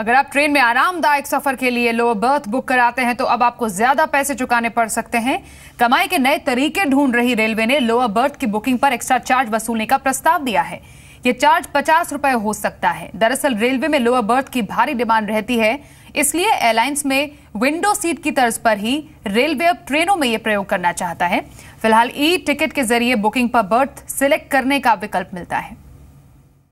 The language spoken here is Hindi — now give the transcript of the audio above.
अगर आप ट्रेन में आरामदायक सफर के लिए लोअर बर्थ बुक कराते हैं तो अब आपको ज्यादा पैसे चुकाने पड़ सकते हैं कमाई के नए तरीके ढूंढ रही रेलवे ने लोअर बर्थ की बुकिंग पर एक्स्ट्रा चार्ज वसूलने का प्रस्ताव दिया है ये चार्ज पचास रुपए हो सकता है दरअसल रेलवे में लोअर बर्थ की भारी डिमांड रहती है इसलिए एयरलाइंस में विंडो सीट की तर्ज पर ही रेलवे अब ट्रेनों में ये प्रयोग करना चाहता है फिलहाल ई टिकट के जरिए बुकिंग पर बर्थ सिलेक्ट करने का विकल्प मिलता है